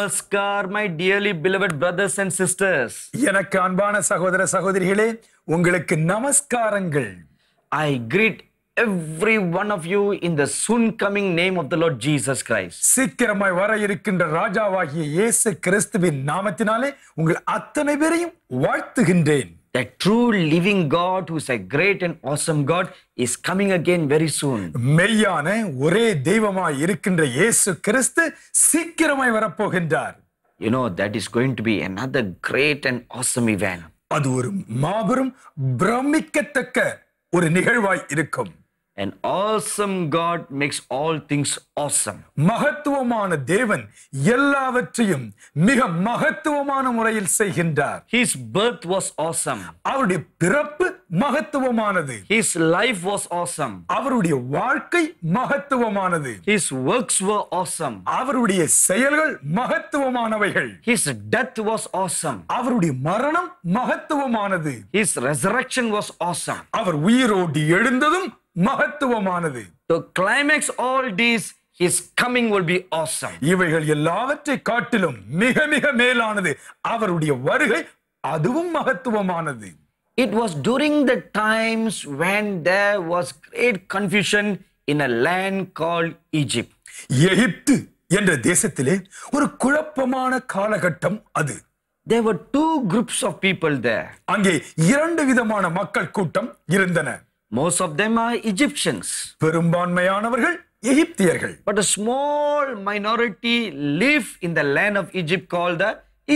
Namaskar my dearly beloved brothers and sisters எனக்கு அன்பான சகோதர சகோதரிகளே உங்களுக்கு நமஸ்காரங்கள் I greet every one of you in the soon coming name of the Lord Jesus Christ சீக்கிரமாய் வர இருக்கின்ற ராஜாவாகிய இயேசு கிறிஸ்துவின் நாமத்தினாலே உங்கள் அத்தனை பேரையும் வாழ்த்துகின்றேன் that true living God, who is a great and awesome God, is coming again very soon. மெய்யான ஒரே தெய்வமாய் இருக்கின்ற இயேசு கிறிஸ்து சீக்கிரமாய் வரப்போகின்றார். You know, that is going to be another great and awesome event. அது ஒரு மாபெரும் பிரமிக்கத்தக்க ஒரு நிகழ்வாய் இருக்கும். An awesome God makes all things awesome. மகத்துவமான தேவன் எல்லாவற்றையும் மிக மகத்துவமான முறையில் செய்கின்றார். His birth was awesome. அவருடைய பிறப்பு மகத்துவமானது. His life was awesome. அவருடைய வாழ்க்கை மகத்துவமானது. His works were awesome. அவருடைய செயல்கள் மகத்துவமானவைகள். His death was awesome. அவருடைய மரணம் மகத்துவமானது. His resurrection was awesome. அவர் உயிரோடு எழுந்ததும் மகத்துவமானது to climax all these his coming will be awesome இவைகள் எல்லாவற்றை காட்டிலும் மிக மிக மேலானது அவருடைய வருகை அதுவும் மகத்துவமானது it was during the times when there was great confusion in a land called egypt எகிப்து என்ற தேசத்திலே ஒரு குழப்பமான காலகட்டம் அது there were two groups of people there அங்கே இரண்டு விதமான மக்கள் கூட்டம் இருந்தன most of them are Egyptians பெரும்பான்மையானவர்கள் எகிப்தியர்கள் but small minority live in the land of Egypt call the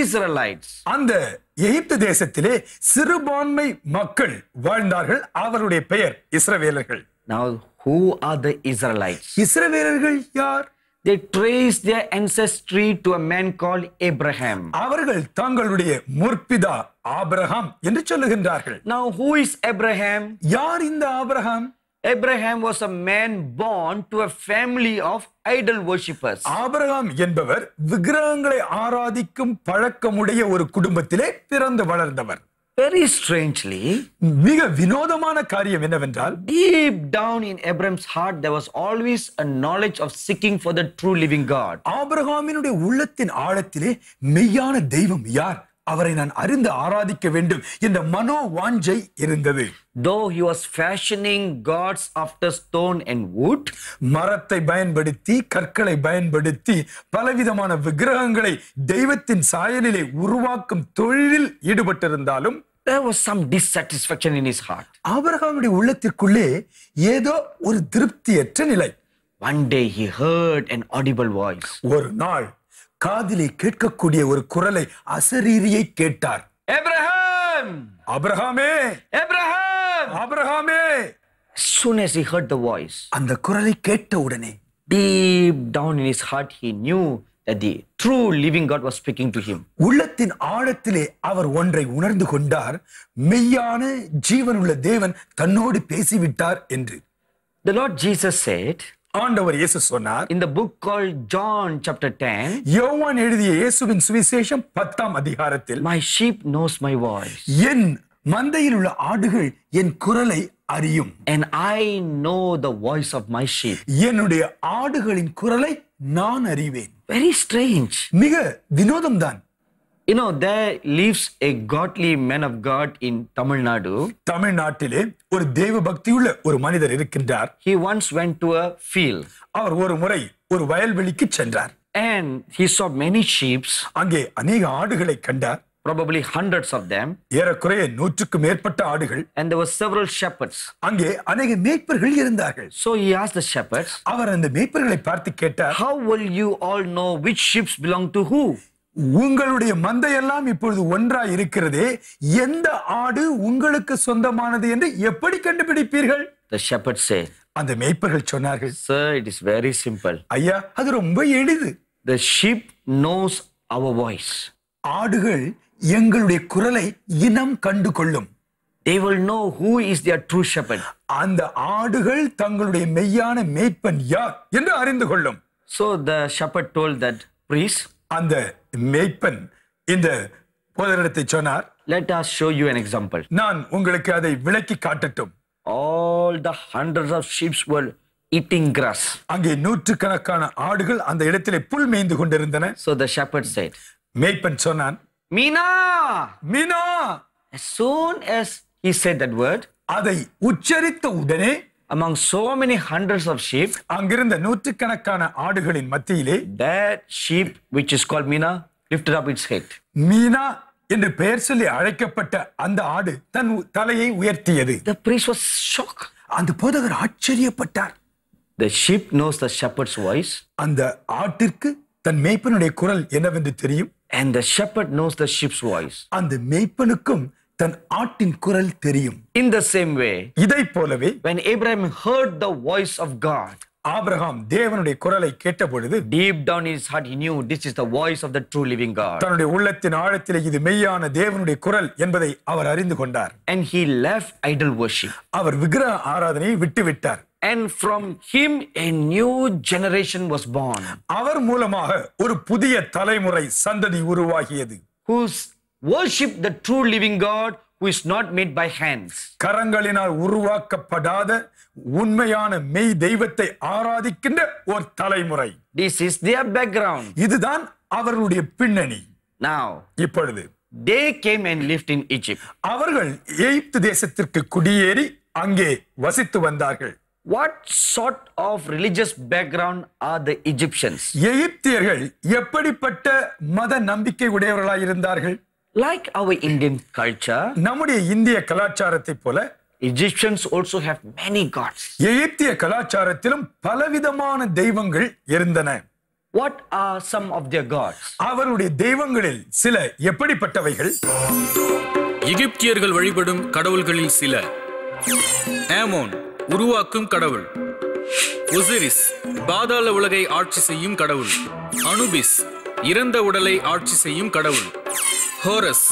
Israelites அந்த எகிப்து தேசத்திலே சிறுபான்மை மக்கள் வாழ்ந்தார்கள் அவருடைய பெயர் இஸ்ரவேலர்கள் Now, who are the Israelites? இஸ்ரவேலர்கள் யார் they trace their ancestry to a man called Abraham. அவர்கள் தங்களுடைய முற்பிதா ஆபிரகாம் என்று சொல்லுகின்றார்கள். Now who is Abraham? யார் இந்த ஆபிரகாம்? Abraham was a man born to a family of idol worshippers. ஆபிரகாம் என்பவர் விக்கிரகங்களை ஆராதிக்கும் பழக்கமுடைய ஒரு குடும்பத்திலே பிறந்து வளர்ந்தவர். வெரி ஸ்ட்ரேஞ்ச்லி மிக வினோதமான காரியம் என்னவென்றால் deep down in Abraham's heart there was always a knowledge of seeking for the true living God ஆபிரகாமினுடைய உள்ளத்தின் ஆழத்திலே மெய்யான தெய்வம் யார் அவரை நான் அறிந்து ஆராதிக்க வேண்டும் என்ற மனோ வாஞ்சை இருந்தது though he was fashioning gods after stone and wood மரத்தை பயன்படுத்தி கற்களை பயன்படுத்தி பலவிதமான விக்கிரகங்களை தெய்வத்தின் சாயலிலே உருவாக்கும் தொழிலில் ஈடுபட்டிருந்தாலும் there was some dissatisfaction in his heart அவர்களுடைய உள்ளத்திற்குள்ளே ஏதோ ஒரு திருப்தியற்ற நிலை one day he heard an audible voice ஒரு நாள் காதிலே கேட்கக்கூடிய ஒரு குரலை அசரீரியை கேட்டார் எப்ரஹாம் அப்ரஹாமே எப்ரஹாம் அப்ரஹாமே soon as he heard the voice அந்த குரலை கேட்ட உடனே deep down in his heart he knew that the true living God was speaking to him உள்ளத்தின் ஆழத்திலே அவர் ஒன்றை உணர்ந்து கொண்டார் மெய்யான ஜீவனுள்ள தேவன் தன்னோடு பேசிவிட்டார் என்று the lord jesus said ஆண்டவர் இயேசு சொன்னார் இந்த book call John chapter ten யோவான் எழுதிய இயேசுவின் சுவிசேஷம் பத்தாம் அதிகாரத்தில் my sheep knows my voice என் மந்தையில் உள்ள ஆடுகள் என் குரலை அறியும் and I know the voice of my sheep என்னுடைய ஆடுகளின் குரலை நான் அறிவேன் வெரி ஸ்ட்ரேஞ்ச் மிக வினோதம் தான் you know the lives a godly man of God in Tamil Nadu தமிழ்நாட்டிலே ஒரு தெய்வ பக்தியுள்ள ஒரு மனிதர் இருக்கின்றார் he once went to a field அவர் ஒரு முறை ஒரு வயல்வெளிக்கு சென்றார் and he saw many sheep அங்கே அநேக ஆடுகளை கண்டார் probably hundreds of them ஏறக்குறைய நூற்றுக்கு மேற்பட்ட ஆடுகள் and there were several shepherds அங்கே அநேக மேய்ப்பர்கள் இருந்தார்கள் so he asked the shepherds அவர் அந்த மேய்ப்பர்களை பார்த்து கேட்டார் how will you all know which sheep belong to who உங்களுடைய மந்தையெல்லாம் இப்பொழுது ஒன்றா இருக்கிறது எந்த ஆடு உங்களுக்கு சொந்தமானது என்று எப்படி கண்டுபிடிப்பீர்கள் The shepherd said, அந்த மேய்ப்பர்கள் சொன்னார்கள் Sir, it is very simple. ஐயா அது ரொம்ப எளிது The sheep knows our voice. ஆடுகள் எங்களுடைய குரலை இனம் கண்டு கொள்ளும் They will know who is their true shepherd. அந்த ஆடுகள் தங்களுடைய மெய்யான மேய்ப்பன் யார் என்று அறிந்து கொள்ளும் So the shepherd told that priest, அந்த மேய்ப்பன் இந்த போதரிடத்தை சொன்னார் Let us show you an example நான் உங்களுக்கு அதை விளக்கி காட்டட்டும் all the hundreds of sheep were eating grass அங்கே நூற்றுக்கணக்கான ஆடுகள் அந்த இடத்திலே புல் மேய்ந்து கொண்டிருந்தன so the shepherd said மேய்ப்பன் சொன்னான் Meena Meena as soon as he said that word அதை உச்சரித்த உடனே among so many hundreds of sheep அங்கிருந்த நூற்றுக்கணக்கான aadugalin mathiyile that sheep which is called Mina lifted up its head mina என்று பெயர் சொல்லி அழைக்கப்பட்ட அந்த ஆடு தன் தலையை உயர்த்தியது the priest was shocked அந்த போதகர் ஆச்சரியப்பட்டார் the sheep knows the shepherd's voice அந்த ஆட்டிற்கு தன் மேய்ப்பனுடைய குரல் என்னவென்று தெரியும் and the shepherd knows the sheep's voice அந்த மேய்ப்பனுக்கும் தன் ஆட்டின் குரல் தெரியும் இன் த சேம் வே இதை போலவே when abraham heard the voice of god ஆபிரகாம் தேவனுடைய குரலை கேட்ட பொழுது deep down in his heart he knew this is the voice of the true living god தன்னுடைய உள்ளத்தின் ஆழத்திலே இது மெய்யான தேவனுடைய குரல் என்பதை அவர் அறிந்து கொண்டார் and he left idol worship அவர் விக்கிரக ஆராதனையை விட்டு and from him a new generation was born அவர் மூலமாக ஒரு புதிய தலைமுறை சந்ததி உருவாகியது whose worship the true living God who is not made by hands கரங்களினால் உருவாக்கப்படாத உண்மையான மெய் தெய்வத்தை ஆராதிக்கின்ற ஒரு தலைமுறை this இஸ் their பேக்ரவுண்ட் இதுதான் அவர்களுடைய பின்னணி now இப்பொழுது they came and lived in egypt அவர்கள் எகிப்து தேசத்திற்கு குடியேறி அங்கே வசித்து வந்தார்கள் what sort of religious background are the எகிப்தியர்கள் எப்படிப்பட்ட மத நம்பிக்கை உடையவர்களாக இருந்தார்கள் like our Indian culture, நம்முடைய இந்திய கலாச்சாரத்தை போல Egyptians also have many gods. எகிப்திய கலாச்சாரத்திலும் பலவிதமான தெய்வங்கள் இருந்தன. What are some of their gods? அவருடைய தெய்வங்களில் சில எப்படிப்பட்டவைகள்? எகிப்தியர்கள் வழிபடும் கடவுள்களில் சில ஆமோன் உருவாக்கும் கடவுள் ஒசிரிஸ் பாதாள உலகை ஆட்சி செய்யும் கடவுள் அனுபிஸ் இறந்த உடலை ஆட்சி செய்யும் கடவுள் ஹோரஸ்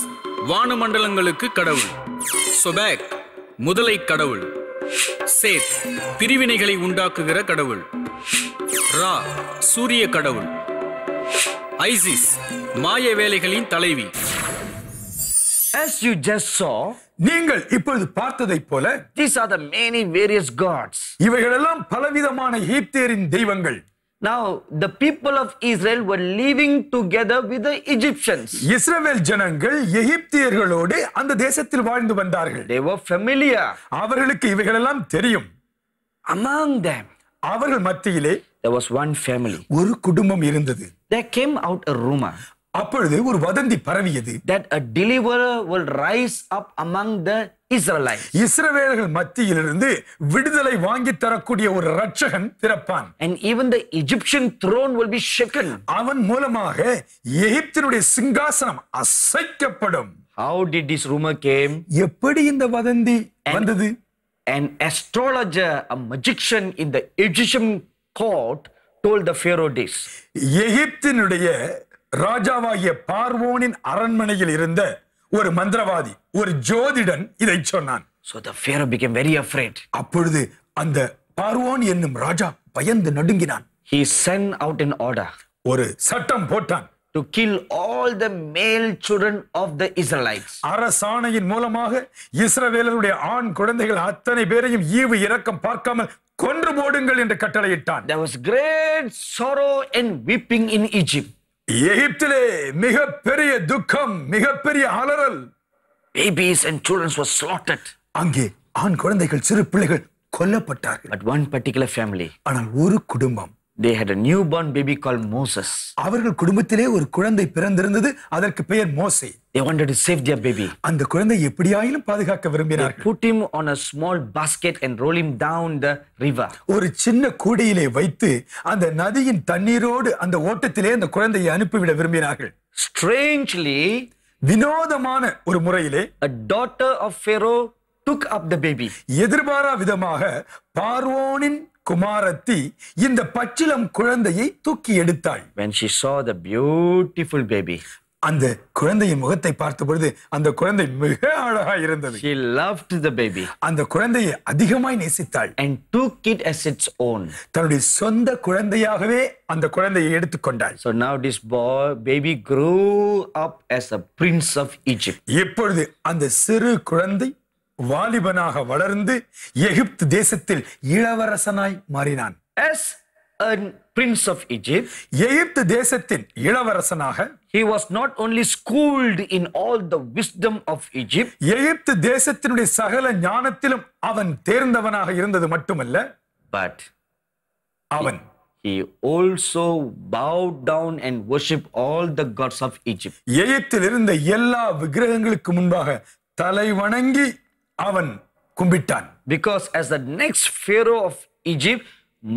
வானமண்டலங்களுக்கு கடவுள் சொபேக் முதலை கடவுள் சேத் பிரிவினைகளை உண்டாக்குகிற கடவுள் ரா சூரிய கடவுள் ஐசிஸ் மாய வேலைகளின் தலைவி As you just saw, நீங்கள் இப்பொழுது பார்த்ததை போல these are the many various gods இவைகளெல்லாம் பலவிதமான ஹீப்தேரின் தெய்வங்கள் Now, the people of Israel were living together with the Egyptians. இஸ்ரவேல் ஜனங்கள் எகிப்தியர்களோடு அந்த தேசத்தில் வாழ்ந்து வந்தார்கள். They were familiar. அவர்களுக்கு இவைகளெல்லாம் தெரியும். Among them. அவர்கள் மத்தியிலே there was one family. ஒரு குடும்பம் இருந்தது. There came out a rumor. அப்பொழுது ஒரு வதந்தி பரவியது that a deliverer will rise up among the Israelites இஸ்ரவேலர்கள் மத்தியிலிருந்து விடுதலை வாங்கி தரக்கூடிய ஒரு இரட்சகன் பிறப்பான் and even the Egyptian throne will be shaken அவன் மூலமாக எகிப்தினுடைய சிங்காசனம் அசைக்கப்படும் how did this rumor came எப்படி இந்த வதந்தி வந்தது an astrologer a magician in the Egyptian court told the pharaoh this எகிப்தினுடைய ராஜாவாகிய பார்வோனின் அரண்மனையில் இருந்த ஒரு மந்திரவாதி ஒரு ஜோதிடன் இதை சொன்னான் So the Pharaoh became very afraid. அப்பொழுது அந்த பார்வோன் என்னும் ராஜா பயந்து நடுங்கினான் He sent out an order ஒரு சட்டம் போட்டான் to kill all the male children of the Israelites. அரசாணையின் மூலமாக இஸ்ரவேலருடைய ஆண் குழந்தைகள் அத்தனை பேரையும் ஈவு இரக்கம் பார்க்காமல் கொன்று போடுங்கள் என்று கட்டளையிட்டான் There was great sorrow and weeping in Egypt. எகிப்திலே மிகப்பெரிய துக்கம் மிகப்பெரிய அலறல் babies and childrens was slaughtered அங்கே ஆண் குழந்தைகள் சிறு பிள்ளைகள் கொல்லப்பட்டார்கள் பட் ஒன் பர்டிகுலர் ஃபேமிலி ஆனால் ஒரு குடும்பம் they had a newborn baby called moses அவர்கள் குடும்பத்திலே ஒரு குழந்தை பிறந்திருந்தது அதற்கு பெயர் மோசே They wanted to save their baby. அந்த குழந்தை எப்படியாயிலும் பாதுகாக்க விரும்பினார்கள். Put him on a small basket and roll him down the river. ஒரு சின்ன கூடையிலே வைத்து அந்த நதியின் தண்ணீரோடு அந்த ஓட்டத்திலே அந்த குழந்தையை அனுப்பிவிட விரும்பினார்கள். Strangely வினோதமான ஒரு முறையிலே a daughter of Pharaoh took up the baby. எதிர்பாரா விதமாக பார்வோனின் குமாரத்தி இந்த பச்சிலம் குழந்தையை தூக்கி எடுத்தாள் when she saw the beautiful baby அந்த குழந்தையின் முகத்தை பார்த்த பொழுது அந்த குழந்தை மிக அழகா இருந்தது she loved the baby அந்த குழந்தையை அதிகமாய் நேசித்தாள் and took it as its own தன்னுடைய சொந்த குழந்தையாகவே அந்த குழந்தையை எடுத்துக்கொண்டாள் so now this boy baby grew up as a prince of egypt இப்பொழுது அந்த சிறு குழந்தை வாலிபனாக வளர்ந்து எகிப்து தேசத்தில் இளவரசனாய் மாறினான் as பிரின்ஸ் ஆஃப் இஜிப்ட் எகிப்து தேசத்தின் இளவரசனாக he was not only schooled in all the wisdom of egypt எகிப்து தேசத்தினுடைய சகல ஞானத்திலும் அவன் தேர்ந்தவனாக இருந்தது மட்டுமல்ல but அவன் he also bowed down and worshiped all the gods of egypt எகிப்தில் இருந்த எல்லா விக்கிரகங்களுக்கு முன்பாக தலை வணங்கி அவன் கும்பிட்டான் because as the next pharaoh of egypt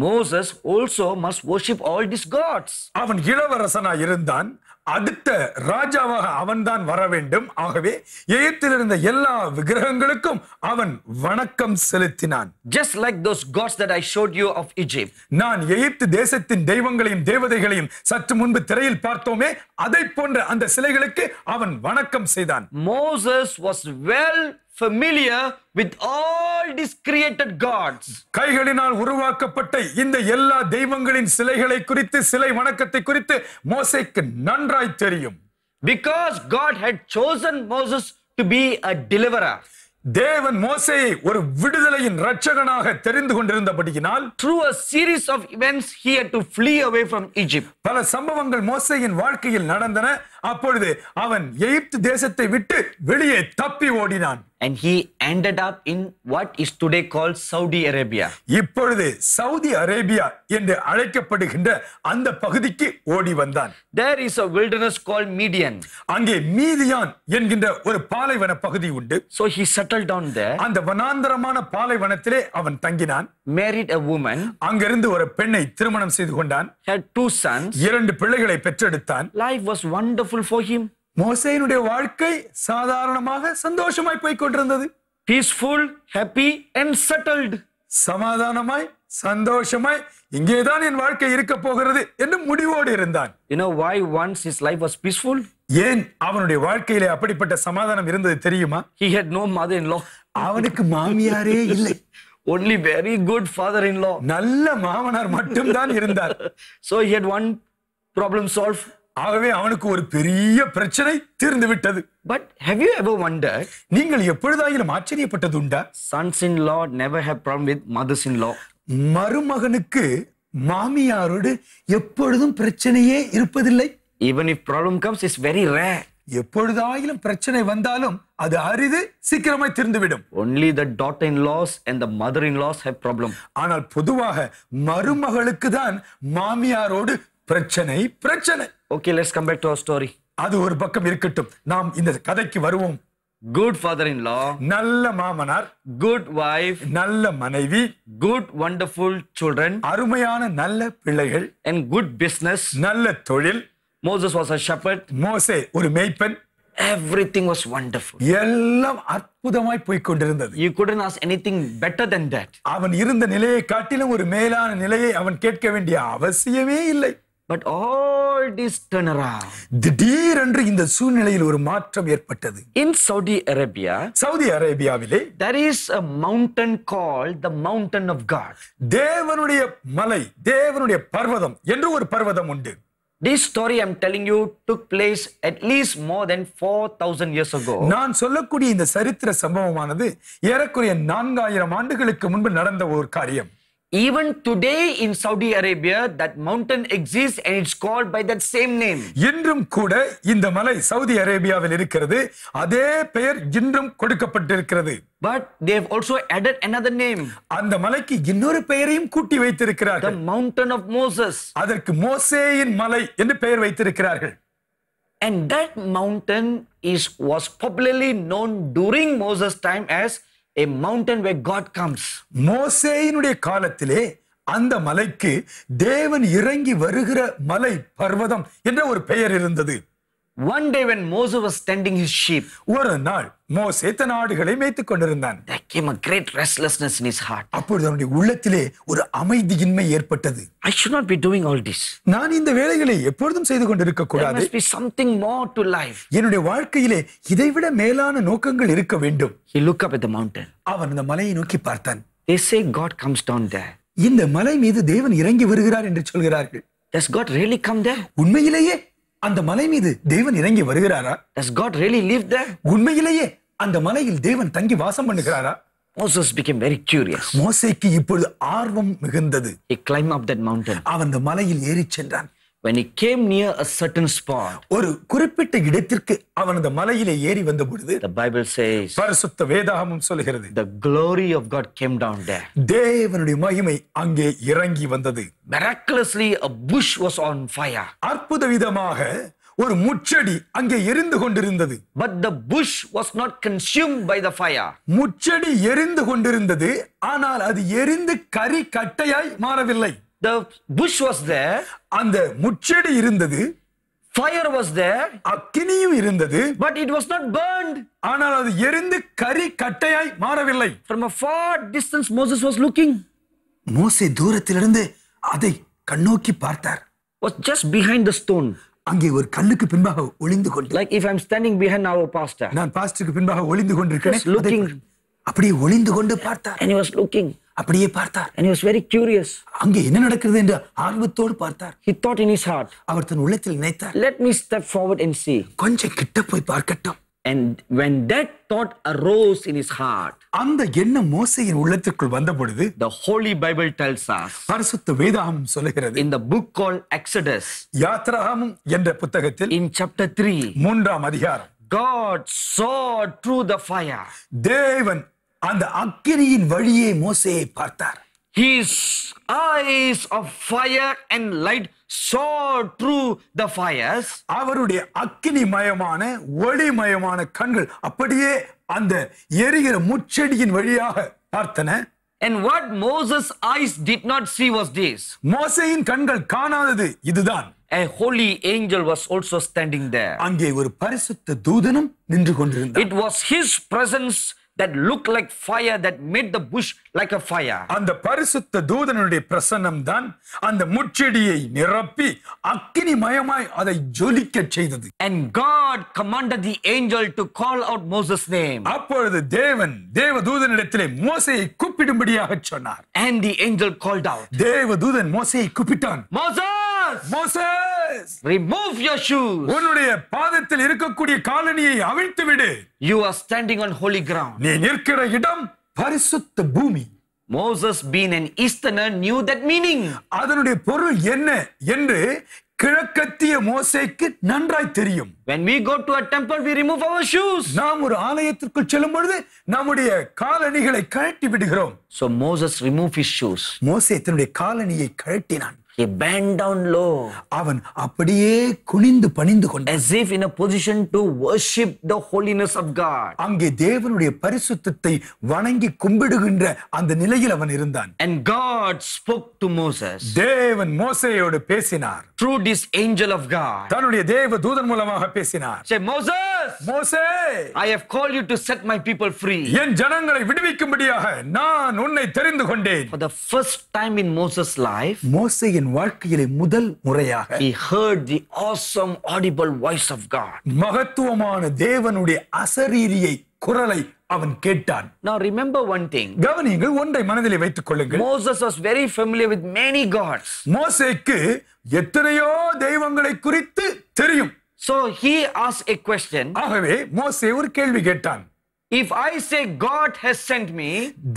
Moses also must worship all this gods அவன் இளவரசனா இருந்தான் அடுத்த ராஜாவாக அவன்தான் வர வேண்டும் ஆகவே எகிப்தில் இருந்த எல்லா விக்கிரகங்களுக்கும் அவன் வணக்கம் செலுத்தினான் just like those gods that I showed you of Egypt நான் எகிப்து தேசத்தின் தெய்வங்களையும் தேவதைகளையும் சற்று முன்பு திரையில் பார்த்தோமே அதை போன்ற அந்த சிலைகளுக்கு அவன் வணக்கம் செய்தான் Moses was well familiar with all these created gods. கைகளினால் உருவாக்கப்பட்ட இந்த எல்லா தெய்வங்களின் சிலைகளை குறித்து சிலை வணக்கத்தை குறித்து மோசேக்கு நன்றாய் தெரியும். Because God had chosen Moses to be a deliverer. தேவன் மோசேயை ஒரு விடுதலையின் ரட்சகனாக தெரிந்து கொண்டிருந்தபடியினால் through a series of events he had to flee away from Egypt பல சம்பவங்கள் மோசேயின் வாழ்க்கையில் நடந்தன அப்பொழுது அவன் எகிப்து தேசத்தை விட்டு வெளியே தப்பி ஓடினான் and he ended up in what is today called Saudi Arabia. இப்பொழுது சவுதி அரேபியா என்று அழைக்கப்படுகின்ற அந்த பகுதிக்கு ஓடி வந்தான். There is a wilderness called median அங்கே மீதியான் என்கின்ற ஒரு பாலைவன பகுதி உண்டு. So he settled down there. அந்த வனாந்தரமான பாலைவனத்திலே அவன் தங்கினான். Married a woman. அங்கிருந்து ஒரு பெண்ணை திருமணம் செய்து கொண்டான். Had two sons. இரண்டு பிள்ளைகளை பெற்றெடுத்தான். Life was wonderful joyful for him. மோசையினுடைய வாழ்க்கை சாதாரணமாக சந்தோஷமாய் போய் கொண்டிருந்தது பீஸ்ஃபுல் ஹாப்பி அண்ட் செட்டில்டு சமாதானமாய் சந்தோஷமாய் இங்கேதான் என் வாழ்க்கை இருக்க போகிறது என்று முடிவோடு இருந்தான் you know why once his life was peaceful ஏன் அவனுடைய வாழ்க்கையிலே அப்படிப்பட்ட சமாதானம் இருந்தது தெரியுமா he had no mother in law அவனுக்கு மாமியாரே இல்லை only very good father in law நல்ல மாமனார் மட்டும் தான் இருந்தார் so he had one problem solved ஆகவே அவனுக்கு ஒரு பெரிய பிரச்சனை தீர்ந்து விட்டது but have you ever wonder நீங்கள் எப்பொழுதாயிலும் ஆச்சரியப்பட்டது உண்டா sons in law never have problem with mothers in law மருமகனுக்கு மாமியாரோடு எப்பொழுதும் பிரச்சனையே இருப்பதில்லை even if problem comes is very rare எப்பொழுதாயிலும் பிரச்சனை வந்தாலும் அது அரிது சீக்கிரமாய் தீர்ந்துவிடும் only the daughter in laws and the mother in laws have problem ஆனால் பொதுவாக மருமகளுக்கு தான் மாமியாரோடு பிரச்சனை பிரச்சனை okay let's come back to our story அது ஒரு பக்கம் இருக்கட்டும் நாம் இந்த கதைக்கு வருவோம் குட் ஃபாதர் இன் லா நல்ல மாமனார் குட் வைஃப் நல்ல மனைவி குட் வண்டர்ஃபுல் சில்ட்ரன் அருமையான நல்ல பிள்ளைகள் அண்ட் குட் பிசினஸ் நல்ல தொழில் மோசஸ் வாஸ் அ ஷெப்பர்ட் மோசே ஒரு மேய்ப்பன் எவ்ரிதிங் வாஸ் வண்டர்ஃபுல் எல்லாம் அற்புதமாய் போய் கொண்டிருந்தது you couldn't ask anything better than that அவன் இருந்த நிலையை காட்டிலும் ஒரு மேலான நிலையை அவன் கேட்க வேண்டிய அவசியமே இல்லை பட் ஆல் திஸ் திடீர் திடீரென்று இந்த சூழ்நிலையில் ஒரு மாற்றம் ஏற்பட்டது இன் சவுதி அரேபியா சவுதி அரேபியாவிலே there is a mountain call the mountain of God தேவனுடைய மலை தேவனுடைய பர்வதம் என்று ஒரு பர்வதம் உண்டு This story I'm telling you took place at least more than 4000 years ago. நான் சொல்லக்கூடிய இந்த சரித்திர சம்பவமானது ஏறக்குறைய 4000 ஆண்டுகளுக்கு முன்பு நடந்த ஒரு காரியம். Even today in Saudi Arabia, that mountain exists and it's called by that same name. இன்றும் கூட இந்த மலை சவுதி அரேபியாவில் இருக்கிறது அதே பெயர் இன்றும் கொடுக்கப்பட்டிருக்கிறது But they have also added another name. அந்த மலைக்கு இன்னொரு பெயரையும் கூட்டி வைத்திருக்கிறார்கள். The mountain of Moses. அதற்கு மோசேயின் மலை என்று பெயர் வைத்திருக்கிறார்கள். And that mountain is was popularly known during Moses time as a mountain where God comes. மோசேயினுடைய காலத்திலே அந்த மலைக்கு தேவன் இறங்கி வருகிற மலை பர்வதம் என்ற ஒரு பெயர் இருந்தது One day when Moses was tending his sheep, ஒரு நாள் மோசே தன் ஆடுகளை மேய்த்துக் கொண்டிருந்தான். There came a great restlessness in his heart. அப்பொழுது அவனுடைய உள்ளத்திலே ஒரு அமைதியின்மை ஏற்பட்டது. I should not be doing all this. நான் இந்த வேலைகளை எப்பொழுதும் செய்து கொண்டிருக்க கூடாது. There must be something more to life. என்னுடைய வாழ்க்கையிலே இதைவிட மேலான நோக்கங்கள் இருக்க வேண்டும். He looked up at the mountain. அவன் அந்த மலையை நோக்கி பார்த்தான். They say God comes down there. இந்த மலை மீது தேவன் இறங்கி வருகிறார் என்று சொல்கிறார்கள். Does God really come there? உண்மையிலேயே அந்த மலை மீது தேவன் இறங்கி வருகிறாரா Does God really live there? உண்மையிலேயே அந்த மலையில் தேவன் தங்கி வாசம் பண்ணுகிறாரா Moses became very curious. மோசேக்கு இப்பொழுது ஆர்வம் மிகுந்தது He climbed up that mountain. அவன் அந்த மலையில் ஏறிச் சென்றான் when he came near a certain spot ஒரு குறிப்பிட்ட இடத்திற்கு அவன் அந்த மலையிலே ஏறி வந்த பொழுது the bible says பரிசுத்த வேதாகமம் சொல்கிறது the glory of god came down there தேவனுடைய மகிமை அங்கே இறங்கி வந்தது miraculously a bush was on fire அற்புத விதமாக ஒரு முச்சடி அங்கே எரிந்து கொண்டிருந்தது but the bush was not consume by the fire முச்சடி எரிந்து கொண்டிருந்தது ஆனால் அது எரிந்து கறி கட்டையாய் மாறவில்லை த புஷ் வாஸ் த அந்த முச்செடி இருந்தது ஃபயர் வாஸ் த அக்கினியும் இருந்தது but it was not burned ஆனால் அது எரிந்து கரி கட்டையாய் மாறவில்லை from a far distance moses was looking மோசே தூரத்திலிருந்து அதை கண்ணோக்கி பார்த்தார் was just behind the stone அங்கே ஒரு கல்லுக்கு பின்பாக ஒளிந்து கொண்டு like if I am standing behind our pastor நான் பாஸ்டருக்கு பின்பாக ஒளிந்து கொண்டிருக்கிறேன் looking அப்படியே ஒளிந்து கொண்டு பார்த்தார் and he was looking அப்படியே பார்த்தார் and he was very curious அங்க என்ன நடக்குது என்று ஆர்வத்தோடு பார்த்தார் he thought in his heart அவர் தன் உள்ளத்தில் நினைத்தார் let me step forward and see கொஞ்சம் கிட்ட போய் பார்க்கட்டும் and when that thought arose in his heart அந்த எண்ணம் மோசேயின் உள்ளத்திற்குள் வந்த பொழுது the holy bible tells us பரிசுத்த வேதாகமம் சொல்கிறது in the book called exodus யாத்ராகமம் என்ற புத்தகத்தில் in chapter 3 மூன்றாம் அதிகாரம் God saw through the fire. தேவன் அந்த அக்கினியின் வழியே மோசையை பார்த்தார் His eyes of fire and light saw through the fires. அவருடைய அக்கினி மயமான ஒளி மயமான கண்கள் அப்படியே அந்த எரிகிற முச்செடியின் வழியாக பார்த்தன And what Moses' eyes did not see was this. மோசையின் கண்கள் காணாதது இதுதான். A holy angel was also standing there. அங்கே ஒரு பரிசுத்த தூதனும் நின்று கொண்டிருந்தார். It was his presence that looked like fire that made the bush like a fire அந்த பரிசுத்த தூதனுடைய பிரசன்னம் தான் அந்த முச்செடியை நிரப்பி அக்கினிமயமாய் அதை ஜொலிக்க செய்தது and god commanded the angel to call out moses name அப்பொழுது தேவன் தேவதூதனிடத்திலே மோசேயை கூப்பிடும்படியாக சொன்னார் and the angel called out தேவதூதன் மோசேயை கூப்பிட்டான் Moses Moses Remove your shoes. உன்னுடைய பாதத்தில் இருக்கக்கூடிய காலணியை அவிழ்த்து விடு. You are standing on holy ground. நீ நிற்கிற இடம் பரிசுத்த பூமி. Moses being an Easterner knew that meaning. அதனுடைய பொருள் என்ன என்று கிழக்கத்திய மோசைக்கு நன்றாய் தெரியும் when we go to a temple we remove our shoes நாம் ஒரு ஆலயத்திற்கு செல்லும் பொழுது நம்முடைய காலணிகளை கழட்டி விடுகிறோம் so moses removed his shoes மோசே தன்னுடைய காலணியை கழட்டினான் அவன் அப்படியே குனிந்து பணிந்து கொண்டான் as if in a position to worship the holiness of god அங்கே தேவனுடைய பரிசுத்தத்தை வணங்கி கும்பிடுகின்ற அந்த நிலையில் அவன் இருந்தான் and god spoke to moses தேவன் மோசையோடு பேசினார் through this angel of god தேவ தூதன் மூலமாக பேசினார் say moses மோசே கால் ஜனங்களை விடுவிக்கும்படியாக நான் உன்னை தெரிந்து கொண்டேன் வாழ்க்கையிலே முதல் முறையாக மகத்துவமான தேவனுடைய அசரீரியை குரலை அவன் கேட்டான் நான் ரிமெம்பர் ஒன் திங் ஒன்றை மனதில் வைத்துக் கொள்ளுங்கள் Moses was very familiar with many gods மோசேக்கு எத்தனையோ தெய்வங்களை குறித்து தெரியும் So he asked a question. ஆகவே மோசே ஒரு கேள்வி கேட்டான் If I say God has sent me,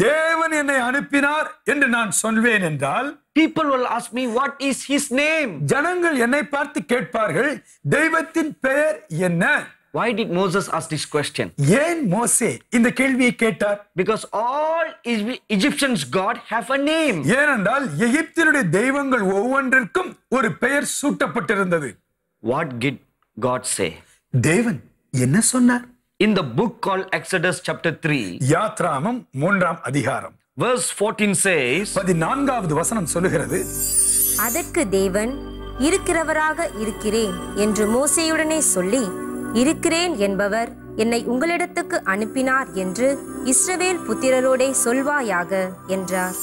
தேவன் என்னை அனுப்பினார் என்று நான் சொல்வேன் என்றால் people will ask me what is his name. ஜனங்கள் என்னை பார்த்து கேட்பார்கள் தெய்வத்தின் பெயர் என்ன? Why did Moses ask this question? ஏன் மோசே இந்த கேள்வியை கேட்டார்? Because all Egyptians God have a name. ஏனென்றால் எகிப்தியருடைய தெய்வங்கள் ஒவ்வொன்றிற்கும் ஒரு பெயர் சூட்டப்பட்டிருந்தது. What did God say? தேவன் என்ன சொன்னார் in the book called Exodus chapter 3 யாத்ராமம் மூன்றாம் அதிகாரம் verse 14 says பதினான்காவது வசனம் சொல்லுகிறது அதற்கு தேவன் இருக்கிறவராக இருக்கிறேன் என்று மோசையுடனே சொல்லி இருக்கிறேன் என்பவர் என்னை உங்களிடத்துக்கு அனுப்பினார் என்று இஸ்ரவேல் புத்திரரோடே சொல்வாயாக என்றார்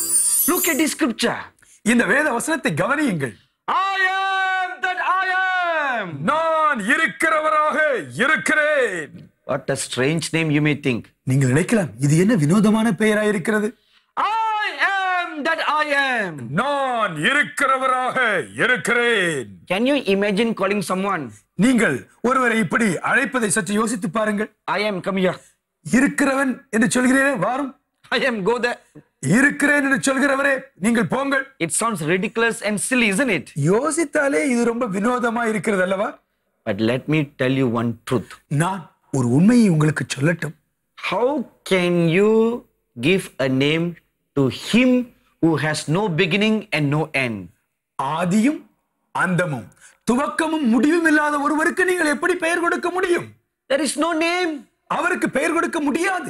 இந்த வேத வசனத்தை கவனியுங்கள் I am that I am. No நான் இருக்கிறவராக இருக்கிறேன் what a strange name you may think நீங்கள் நினைக்கலாம் இது என்ன வினோதமான பெயரா இருக்கிறது ஐ ஆம் தட் ஐ ஆம் நான் இருக்கிறவராக இருக்கிறேன் can you imagine calling someone நீங்கள் ஒருவரை இப்படி அழைப்பதை சற்று யோசித்து பாருங்கள் ஐ ஆம் கமியா இருக்கிறவன் என்று சொல்கிறேன் வாரும் ஐ ஆம் கோத இருக்கிறேன் என்று சொல்கிறவரே நீங்கள் போங்கள் it sounds ridiculous and silly isn't it யோசித்தாலே இது ரொம்ப வினோதமா இருக்கிறது அல்லவா but let me tell you one truth நான் ஒரு உண்மையை உங்களுக்கு சொல்லட்டும் how can you give a name to him who has no beginning and no end ஆதியும் அந்தமும் துவக்கமும் முடிவும் இல்லாத ஒருவருக்கு நீங்கள் எப்படி பெயர் கொடுக்க முடியும் தெர் இஸ் நோ நேம் அவருக்கு பெயர் கொடுக்க முடியாது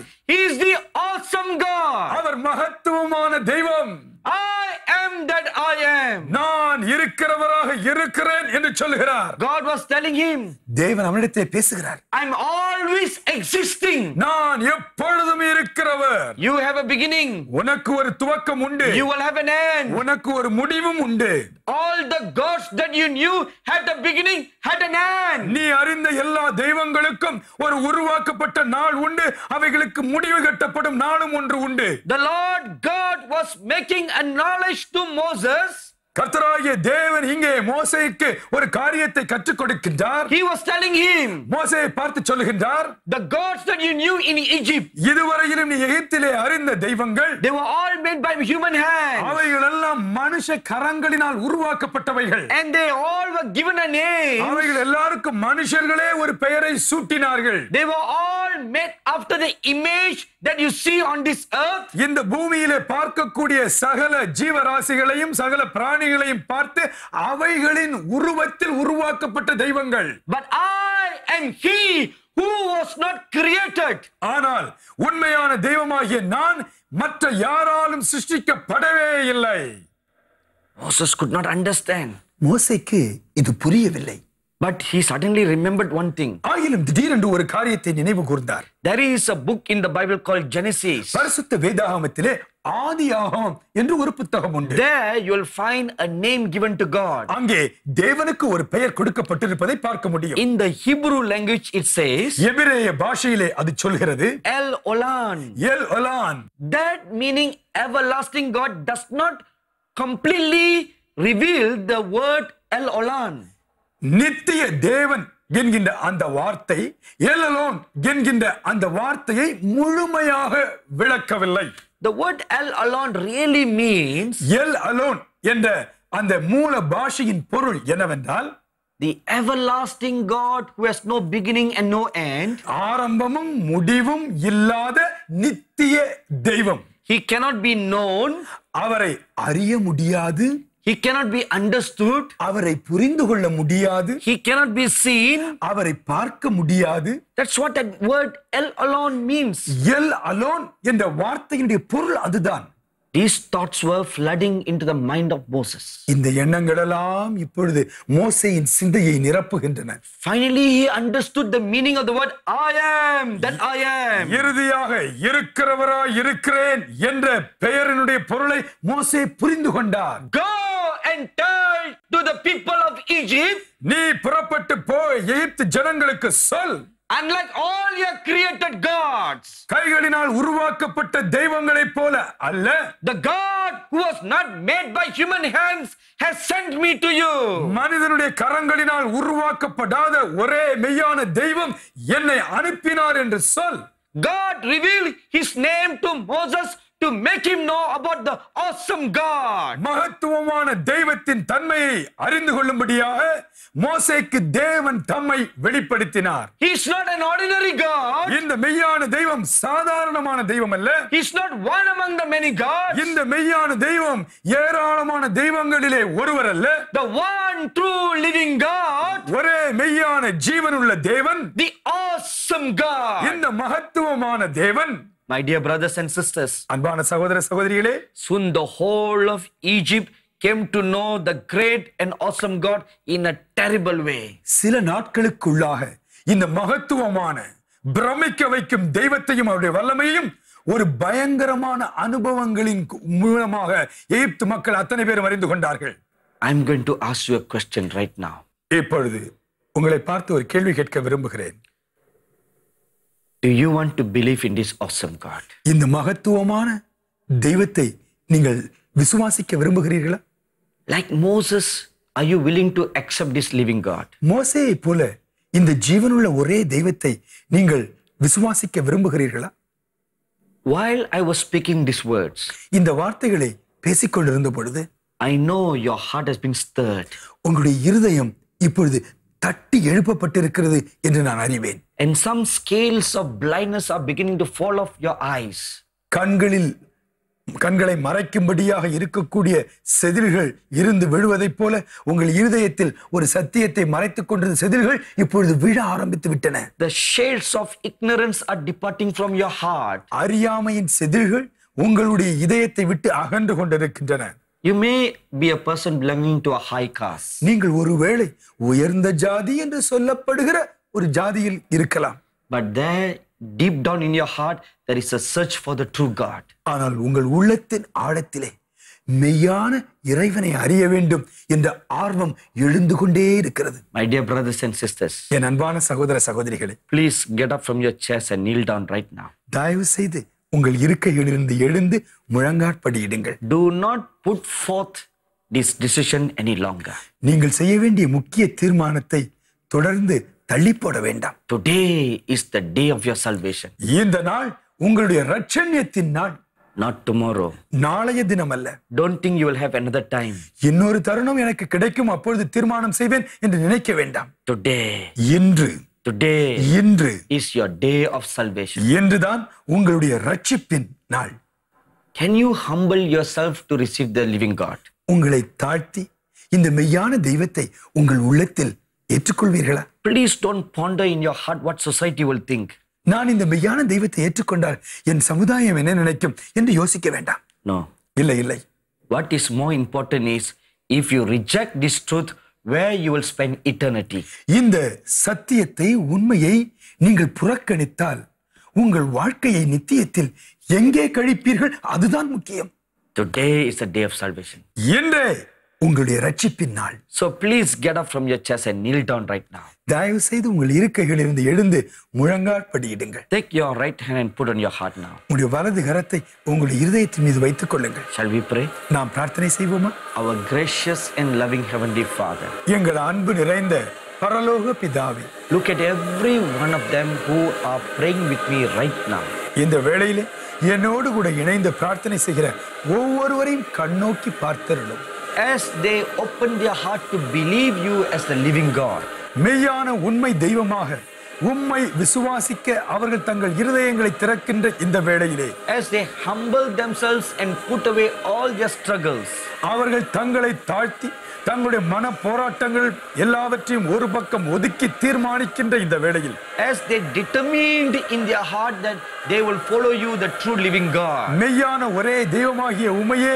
அவர் மகத்துவமான தெய்வம் I am that I am. நான் இருக்கிறவராக இருக்கிறேன் என்று சொல்கிறார். God was telling him. தேவன் அவனிடத்தில் பேசுகிறார். I always existing. நான் எப்பொழுதும் இருக்கிறவர். You have a beginning. உனக்கு ஒரு துவக்கம் உண்டு. You will have an end. உனக்கு ஒரு முடிவும் உண்டு. All the gods that you knew had a beginning, had an end. நீ அறிந்த எல்லா தெய்வங்களுக்கும் ஒரு உருவாக்கப்பட்ட நாள் உண்டு. அவைகளுக்கு முடிவு கட்டப்படும் நாளும் ஒன்று உண்டு. The Lord God was making and knowledge to Moses கர்த்தராகிய தேவன் இங்கே மோசேக்கு ஒரு காரியத்தை கற்றுக் கொடுக்கின்றார் he was telling him மோசேயை பார்த்து சொல்லுகின்றார் the gods that you knew in egypt இதுவரையிலும் நீ எகிப்திலே அறிந்த தெய்வங்கள் they were all made by human hands அவைகள் எல்லாம் மனுஷ கரங்களினால் உருவாக்கப்பட்டவைகள் and they all were given a name அவைகள் எல்லாருக்கும் மனுஷர்களே ஒரு பெயரை சூட்டினார்கள் they were all made after the image that you see on this earth இந்த பூமியிலே பார்க்கக்கூடிய சகல ஜீவராசிகளையும் சகல பிராணி பிராணிகளையும் பார்த்து அவைகளின் உருவத்தில் உருவாக்கப்பட்ட தெய்வங்கள் but I and he who was not created ஆனால் உண்மையான தெய்வமாகிய நான் மற்ற யாராலும் சிருஷ்டிக்கப்படவே இல்லை Moses could not understand மோசேக்கு இது புரியவில்லை but he suddenly remembered one thing ஆயிலும் திடீரென்று ஒரு காரியத்தை நினைவு கூர்ந்தார் there is a book in the Bible call Genesis பரிசுத்த வேதாகமத்திலே ஆதியாகமம் என்று ஒரு புத்தகம் உண்டு there you will find a name given to god அங்கே தேவனுக்கு ஒரு பெயர் கொடுக்கப்பட்டிருப்பதை பார்க்க முடியும் in the hebrew language it says எபிரேய பாஷையிலே அது சொல்கிறது el olan el olan that meaning everlasting god does not completely reveal the word el olan நித்திய தேவன் என்கின்ற அந்த வார்த்தை எலலோன் என்கின்ற அந்த வார்த்தையை முழுமையாக விளக்கவில்லை The word El alone really means El alone என்ற அந்த மூல பாஷையின் பொருள் என்னவென்றால் the everlasting God who has no beginning and no end ஆரம்பமும் முடிவும் இல்லாத நித்திய தெய்வம் ஹி cannot be known அவரை அறிய முடியாது He cannot be understood. அவரை புரிந்து கொள்ள முடியாது. He cannot be seen. அவரை பார்க்க முடியாது. That's what that word L alone means. L alone என்ற வார்த்தையினுடைய பொருள் அதுதான். These thoughts were flooding into the mind of Moses. இந்த எண்ணங்கள் எல்லாம் இப்பொழுது மோசேயின் சிந்தையை நிரப்புகின்றன. Finally he understood the meaning of the word I am that I am. இறுதியாக இருக்கிறவராய் இருக்கிறேன் என்ற பெயரினுடைய பொருளை மோசே புரிந்து கொண்டார். Go and tell to the people of Egypt நீ புறப்பட்டு போய் எகிப்து ஜனங்களுக்கு சொல் unlike all your created gods கைகளினால் உருவாக்கப்பட்ட தெய்வங்களைப் போல அல்ல the god who was not made by human hands has sent me to you மனிதனுடைய கரங்களினால் உருவாக்கப்படாத ஒரே மெய்யான தெய்வம் என்னை அனுப்பினார் என்று சொல் god revealed his name to moses to make him know about the awesome God மகத்துவமான தெய்வத்தின் தன்மையை அறிந்து கொள்ளும்படியாக மோசேக்கு தேவன் தம்மை வெளிப்படுத்தினார் he is not an ordinary god இந்த மெய்யான தெய்வம் சாதாரணமான தெய்வம் அல்ல he is not one among the many gods இந்த மெய்யான தெய்வம் ஏராளமான தெய்வங்களிலே ஒருவர் அல்ல the one true living god ஒரே மெய்யான ஜீவனுள்ள தேவன் தி ஆசம் காட் இந்த மகத்துவமான தேவன் My dear brothers and sisters, அன்பான சகோதர சகோதரிகளே, soon the whole of Egypt came to know the great and awesome God in a terrible way. சில நாட்களுக்குள்ளாக இந்த மகத்துவமான பிரமிக்க வைக்கும் தெய்வத்தையும் அவருடைய வல்லமையையும் ஒரு பயங்கரமான அனுபவங்களின் மூலமாக எகிப்து மக்கள் அத்தனை பேரும் அறிந்து கொண்டார்கள் I am going to ask you question right now இப்பொழுது உங்களை பார்த்து ஒரு கேள்வி கேட்க விரும்புகிறேன் Do you want to believe in this awesome God? In the Mahatuamana, Devate, Ningal, Visumasika Vrimbagrila. Like Moses, are you willing to accept this living God? Mose Pule, in the Jivanula Ure Devate, Ningal, Visumasika Vrimbagrila. While I was speaking these words, in the Vartigale, Pesikulundu Bode, I know your heart has been stirred. Ungri Yirdayam, Ipurde, தட்டி எழுப்பப்பட்டிருக்கிறது என்று நான் அறிவேன் and some scales of blindness are beginning to fall off your eyes கண்களில் கண்களை மறைக்கும்படியாக இருக்கக்கூடிய செதில்கள் இருந்து விழுவதைப் போல உங்கள் இருதயத்தில் ஒரு சத்தியத்தை மறைத்துக் கொண்டிருந்த செதில்கள் இப்பொழுது விழ ஆரம்பித்து விட்டன the shades of ignorance are departing from your heart அறியாமையின் செதில்கள் உங்களுடைய இதயத்தை விட்டு அகன்று கொண்டிருக்கின்றன you may be a person belonging to a high caste நீங்கள் ஒருவேளை உயர்ந்த ஜாதி என்று சொல்லப்படுகிற ஒரு ஜாதியில் இருக்கலாம் but there deep down in your heart there is a search for the true God ஆனால் உங்கள் உள்ளத்தின் ஆழத்திலே மெய்யான இறைவனை அறிய வேண்டும் என்ற ஆர்வம் எழுந்து கொண்டே இருக்கிறது my dear brothers and sisters என் அன்பான சகோதர சகோதரிகளே please get up from your chairs and kneel down right நான் தயவு செய்து உங்கள் இருக்கையிலிருந்து எழுந்து முழங்காற்படியிடுங்கள் do not put forth this decision any longer நீங்கள் செய்ய வேண்டிய முக்கிய தீர்மானத்தை தொடர்ந்து தள்ளி போட வேண்டாம் today is the day of your salvation இந்த நாள் உங்களுடைய ரட்சண்யத்தின் நாள் நாட் டுமாரோ நாளைய தினம் அல்ல don't think you will have another time இன்னொரு தருணம் எனக்கு கிடைக்கும் அப்பொழுது தீர்மானம் செய்வேன் என்று நினைக்க வேண்டாம் டுடே இன்று டுடே இன்று is your day of salvation தான் உங்களுடைய ரட்சிப்பின் நாள் can you humble yourself to receive the living God உங்களை தாழ்த்தி இந்த மெய்யான தெய்வத்தை உங்கள் உள்ளத்தில் ஏற்றுக்கொள்வீர்களா please don't ponder in your heart what society will think நான் இந்த மெய்யான தெய்வத்தை ஏற்றுக்கொண்டால் என் சமுதாயம் என்ன நினைக்கும் என்று யோசிக்க வேண்டாம் நோ இல்லை இல்லை what is more important is if you reject this truth where you will spend eternity இந்த சத்தியத்தை உண்மையை நீங்கள் புறக்கணித்தால் உங்கள் வாழ்க்கையை நித்தியத்தில் எங்கே கழிப்பீர்கள் அதுதான் முக்கியம் today is a day of salvation இன்றே உங்களுடைய ரட்சிப்பின் நாள் so please get up from your chairs and kneel down right now தயவு செய்து உங்கள் இருக்கைகளிலிருந்து எழுந்து முழங்கால் படியிடுங்கள் take your right hand and put on your heart now உங்களுடைய வலது கரத்தை உங்களுடைய இருதயத்தின் மீது வைத்துக் கொள்ளுங்கள் ஷால் வி ப்ரே நாம் பிரார்த்தனை செய்வோமா our gracious and loving heavenly Father எங்கள் அன்பு நிறைந்த பரலோக பிதாவே look at every one of them who are praying with me right now இந்த வேளையிலே என்னோடு கூட இணைந்து பிரார்த்தனை செய்கிற ஒவ்வொருவரையும் கண்ணோக்கி பார்த்தருளும் as they open their heart to believe you as the living God. மெய்யான உண்மை தெய்வமாக உம்மை விசுவாசிக்க அவர்கள் தங்கள் இருதயங்களை திறக்கின்ற இந்த வேளையிலே as they humble themselves and put away all their struggles அவர்கள் தங்களை தாழ்த்தி தங்களுடைய மன போராட்டங்கள் எல்லாவற்றையும் ஒரு பக்கம் ஒதுக்கி தீர்மானிக்கின்ற இந்த வேளையில் as they determined in their heart that they will follow you the true living God மெய்யான ஒரே தெய்வமாகிய உமையே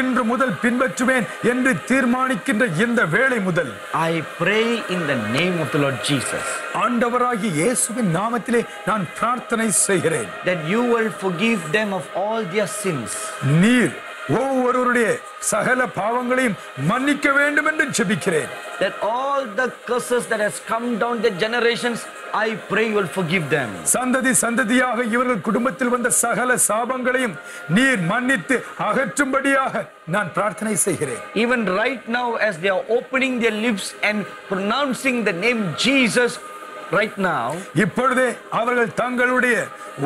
இன்று முதல் பின்பற்றுவேன் என்று தீர்மானிக்கின்ற இந்த வேளை முதல் I pray in the name of the Lord Jesus ஆண்டவராகிய இயேசுவின் நாமத்திலே நான் பிரார்த்தனை செய்கிறேன் that you will forgive them of all their sins நீர் ஒவ்வொருவருடைய சகல பாவங்களையும் மன்னிக்க வேண்டும் என்று ஜெபிக்கிறேன் that all the curses that has come down the generations i pray you will forgive them சந்ததி சந்ததியாக இவர்கள் குடும்பத்தில் வந்த சகல சாபங்களையும் நீர் மன்னித்து அகற்றும்படியாக நான் பிரார்த்தனை செய்கிறேன் even right now as they are opening their lips and pronouncing the name jesus right now இப்பொழுதே அவர்கள் தங்களுடைய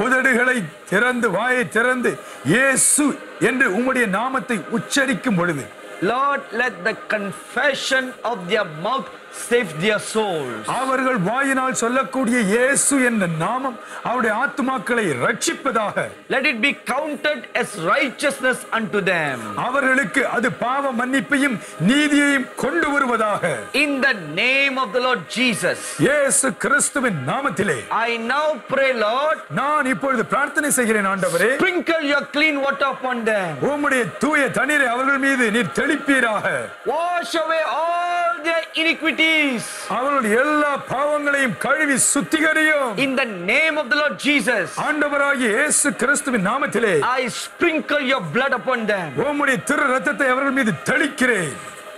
உதடுகளை திறந்து வாயை திறந்து இயேசு என்று உம்முடைய நாமத்தை உச்சரிக்கும் பொழுது lord let the confession of their mouth அவர்கள் வாயினால் சொல்லக்கூடிய இயேசு என்ற நாமம் அவருடைய ஆத்மாக்களை ரட்சிப்பதாக let it be counted as righteousness unto them அவர்களுக்கு அது பாவ மன்னிப்பையும் நீதியையும் கொண்டு வருவதாக in the name of the lord jesus இயேசு கிறிஸ்துவின் நாமத்திலே i now pray lord நான் இப்பொழுது பிரார்த்தனை செய்கிறேன் ஆண்டவரே sprinkle your clean water upon them உம்முடைய தூய தண்ணீரை அவர்கள் மீது நீர் தெளிப்பீராக wash away all their iniquity iniquities அவருடைய எல்லா பாவங்களையும் கழுவி சுத்திகரியும் in the name of the lord jesus ஆண்டவராகிய இயேசு கிறிஸ்துவின் நாமத்திலே i sprinkle your blood upon them உம்முடைய திரு இரத்தத்தை அவர்கள் மீது தெளிக்கிறேன்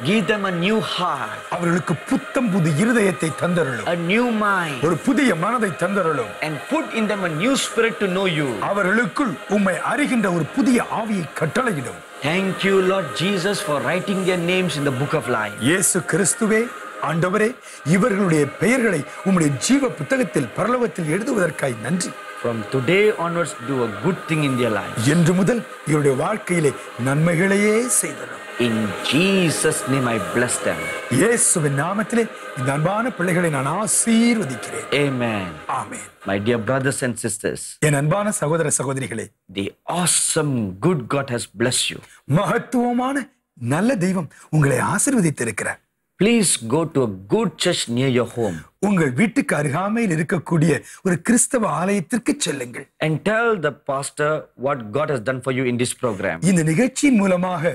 Give them a new heart. அவர்களுக்கு புத்தம் புது இருதயத்தை தந்தருளும். A new mind. ஒரு புதிய மனதை தந்தருளும். And put in them a new spirit to know you. அவர்களுக்குள் உம்மை அறிகின்ற ஒரு புதிய ஆவியை கட்டளையிடும். Thank you Lord Jesus for writing their names in the book of life. இயேசு கிறிஸ்துவே ஆண்டவரே இவர்களுடைய பெயர்களை உம்முடைய ஜீவ புத்தகத்தில் பரலோகத்தில் எழுதுவதற்காய் நன்றி from today onwards to a good thing in their life என்று முதல் இவருடைய வாழ்க்கையிலே நன்மைகளையே செய்தனர் in Jesus name I bless them இயேசுவின் நாமத்திலே இந்த அன்பான பிள்ளைகளை நான் ஆசீர்வதிக்கிறேன் ஆமென் ஆமென் my dear brothers and sisters என் அன்பான சகோதர சகோதரிகளே the awesome good God has bless you மகத்துவமான நல்ல தெய்வம் உங்களை ஆசீர்வதித்திருக்கிறார் please go to good church near your home உங்கள் வீட்டுக்கு அருகாமையில் இருக்கக்கூடிய ஒரு கிறிஸ்தவ ஆலயத்திற்கு செல்லுங்கள் and tell the pastor what God has done for you in this programme இந்த நிகழ்ச்சியின் மூலமாக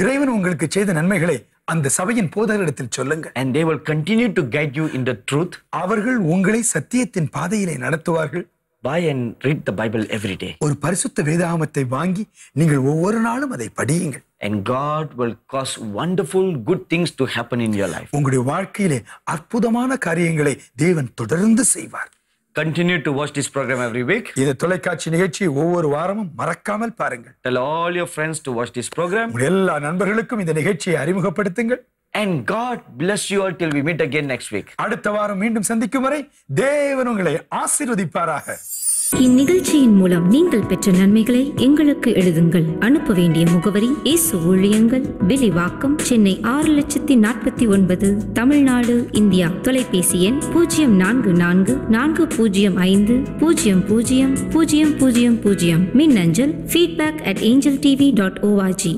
இறைவன் உங்களுக்கு செய்த நன்மைகளை அந்த சபையின் போதகரிடத்தில் சொல்லுங்க and they will continue to guide you in the truth அவர்கள் உங்களை சத்தியத்தின் பாதையிலே நடத்துவார்கள் buy and read the Bible every day ஒரு பரிசுத்த வேதாமத்தை வாங்கி நீங்கள் ஒவ்வொரு நாளும் அதை படியுங்கள் and God will cause wonderful good things to happen in your life உங்களுடைய வாழ்க்கையிலே அற்புதமான காரியங்களை தேவன் தொடர்ந்து செய்வார் continue to watch this program every week இந்த தொலைக்காட்சி நிகழ்ச்சி ஒவ்வொரு வாரமும் மறக்காமல் பாருங்கள் tell all your friends to watch this program எல்லா நண்பர்களுக்கும் இந்த நிகழ்ச்சியை அறிமுகப்படுத்துங்கள் and God bless you all till we meet again next week அடுத்த வாரம் மீண்டும் சந்திக்கும் வரை தேவன் உங்களை ஆசீர்வதிப்பாராக இந்நிகழ்ச்சியின் மூலம் நீங்கள் பெற்ற நன்மைகளை எங்களுக்கு எழுதுங்கள் அனுப்ப வேண்டிய முகவரி இயேசு ஊழியங்கள் வெளிவாக்கம் சென்னை ஆறு லட்சத்தி நாற்பத்தி ஒன்பது தமிழ்நாடு இந்தியா தொலைபேசி எண் பூஜ்ஜியம் நான்கு நான்கு நான்கு பூஜ்ஜியம் ஐந்து பூஜ்ஜியம் பூஜ்ஜியம் பூஜ்ஜியம் பூஜ்ஜியம் பூஜ்ஜியம் மின்னஞ்சல் feedback at Angel TV dot O R G